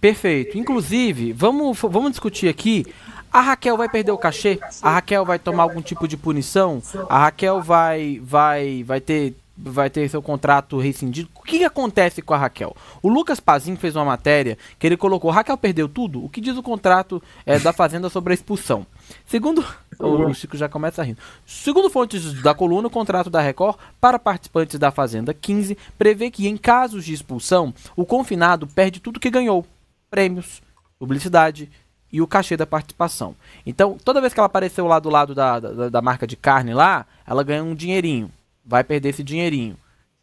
Perfeito. Inclusive, vamos, vamos discutir aqui. A Raquel vai perder o cachê? A Raquel vai tomar algum tipo de punição? A Raquel vai vai vai ter vai ter seu contrato rescindido. O que acontece com a Raquel? O Lucas Pazinho fez uma matéria que ele colocou: Raquel perdeu tudo? O que diz o contrato é, da Fazenda sobre a expulsão? Segundo. Uhum. O Chico já começa rindo. Segundo fontes da coluna, o contrato da Record para participantes da Fazenda 15 prevê que, em casos de expulsão, o confinado perde tudo que ganhou prêmios, publicidade e o cachê da participação. Então, toda vez que ela apareceu lá do lado da, da, da marca de carne lá, ela ganha um dinheirinho. Vai perder esse dinheirinho.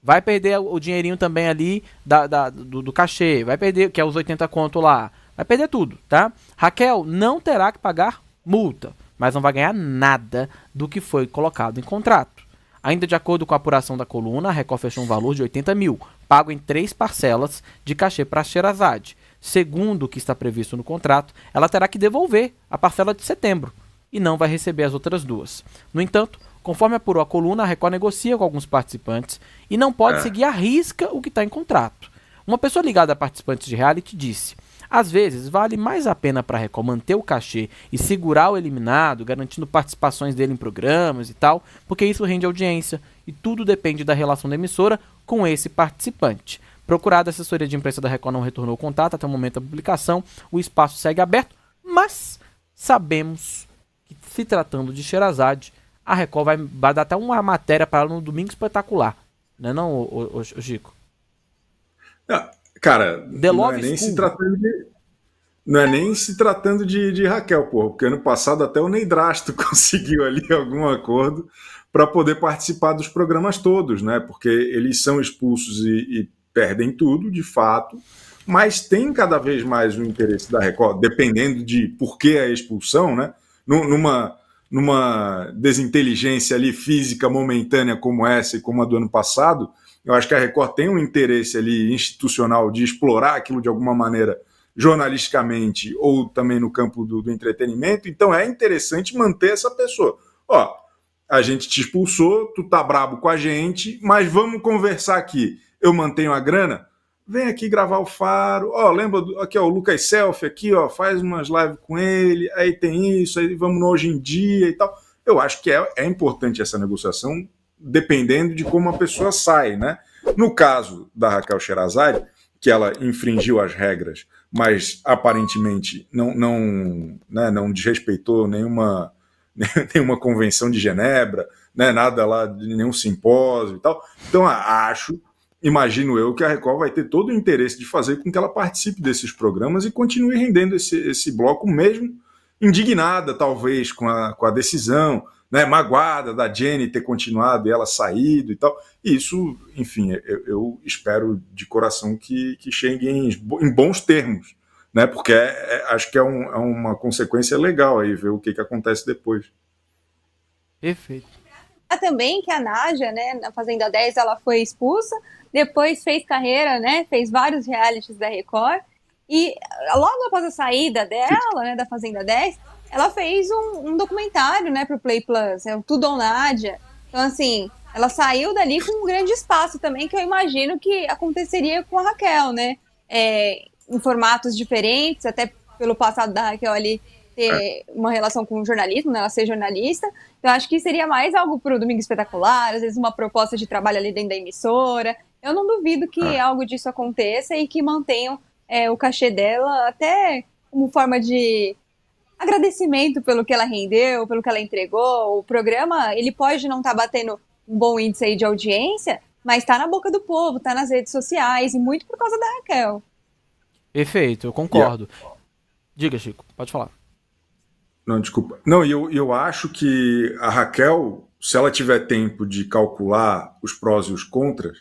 Vai perder o dinheirinho também ali da, da do, do, cachê. Vai perder, que é os 80 conto lá. Vai perder tudo, tá? Raquel não terá que pagar multa, mas não vai ganhar nada do que foi colocado em contrato. Ainda de acordo com a apuração da coluna, a Record fechou um valor de 80 mil, pago em três parcelas de cachê para Sherazade segundo o que está previsto no contrato, ela terá que devolver a parcela de setembro e não vai receber as outras duas. No entanto, conforme apurou a coluna, a Record negocia com alguns participantes e não pode é. seguir à risca o que está em contrato. Uma pessoa ligada a participantes de reality disse: às vezes, vale mais a pena para a Record manter o cachê e segurar o eliminado, garantindo participações dele em programas e tal, porque isso rende audiência e tudo depende da relação da emissora com esse participante. Procurada a assessoria de imprensa da Record não retornou o contato até o momento da publicação, o espaço segue aberto, mas sabemos que se tratando de Xerazade, a Record vai, vai dar até uma matéria para ela no Domingo Espetacular, né não, o ô, Chico? Não, ah, cara, The não é, nem se tratando de, não é nem se tratando de, de Raquel, porra, porque ano passado até o Neidrasto conseguiu ali algum acordo para poder participar dos programas todos, né? Porque eles são expulsos e, e perdem tudo, de fato, mas tem cada vez mais o interesse da Record, dependendo de por que a expulsão, né? Numa, numa desinteligência ali física momentânea como essa e como a do ano passado, eu acho que a Record tem um interesse ali institucional de explorar aquilo de alguma maneira jornalisticamente ou também no campo do, do entretenimento, então é interessante manter essa pessoa. Ó, a gente te expulsou, tu tá brabo com a gente, mas vamos conversar aqui eu mantenho a grana, vem aqui gravar o Faro. Ó, lembra do, aqui, ó, o Lucas Selfie aqui, ó, faz umas lives com ele, aí tem isso, aí vamos no hoje em dia e tal. Eu acho que é, é importante essa negociação, dependendo de como a pessoa sai, né? No caso da Raquel Sherazade, que ela infringiu as regras, mas aparentemente não, não, né, não desrespeitou nenhuma, nenhuma convenção de Genebra, né, nada lá, nenhum simpósio e tal. Então, acho imagino eu que a Record vai ter todo o interesse de fazer com que ela participe desses programas e continue rendendo esse, esse bloco, mesmo indignada, talvez, com a, com a decisão, né, magoada da Jenny ter continuado e ela saído e tal. E isso, enfim, eu, eu espero de coração que, que chegue em, em bons termos, né, porque é, é, acho que é, um, é uma consequência legal aí ver o que, que acontece depois. Perfeito também que a Naja, né, na Fazenda 10, ela foi expulsa, depois fez carreira, né, fez vários realities da Record, e logo após a saída dela, né, da Fazenda 10, ela fez um, um documentário, né, pro Play Plus, é o Tudo ou Nádia. Então, assim, ela saiu dali com um grande espaço também, que eu imagino que aconteceria com a Raquel, né, é, em formatos diferentes, até pelo passado da Raquel ali ter é. uma relação com o jornalismo, né? ela ser jornalista. Então, acho que seria mais algo para o Domingo Espetacular, às vezes uma proposta de trabalho ali dentro da emissora. Eu não duvido que é. algo disso aconteça e que mantenham é, o cachê dela até como forma de agradecimento pelo que ela rendeu, pelo que ela entregou. O programa, ele pode não estar tá batendo um bom índice aí de audiência, mas está na boca do povo, está nas redes sociais e muito por causa da Raquel. Perfeito, eu concordo. Yeah. Diga, Chico, pode falar. Não, desculpa. Não, eu, eu acho que a Raquel, se ela tiver tempo de calcular os prós e os contras,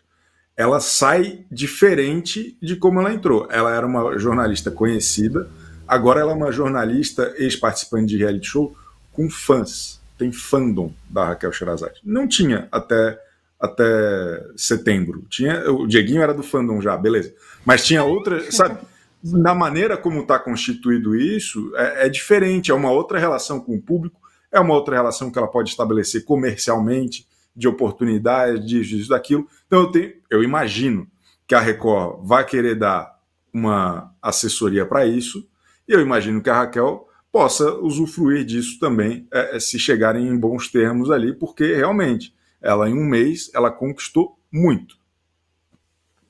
ela sai diferente de como ela entrou. Ela era uma jornalista conhecida, agora ela é uma jornalista ex-participante de reality show com fãs. Tem fandom da Raquel Sherazade. Não tinha até, até setembro. Tinha, o Dieguinho era do fandom já, beleza. Mas tinha outras, sabe? na maneira como está constituído isso, é, é, diferente, é uma outra relação com o público, é uma outra relação que ela pode estabelecer comercialmente, de oportunidades, disso, daquilo. Então, eu, tenho, eu imagino que a Record vai querer dar uma assessoria para isso, e eu imagino que a Raquel possa usufruir disso também, é, é, se chegarem em bons termos ali, porque realmente ela, em um mês, ela conquistou muito.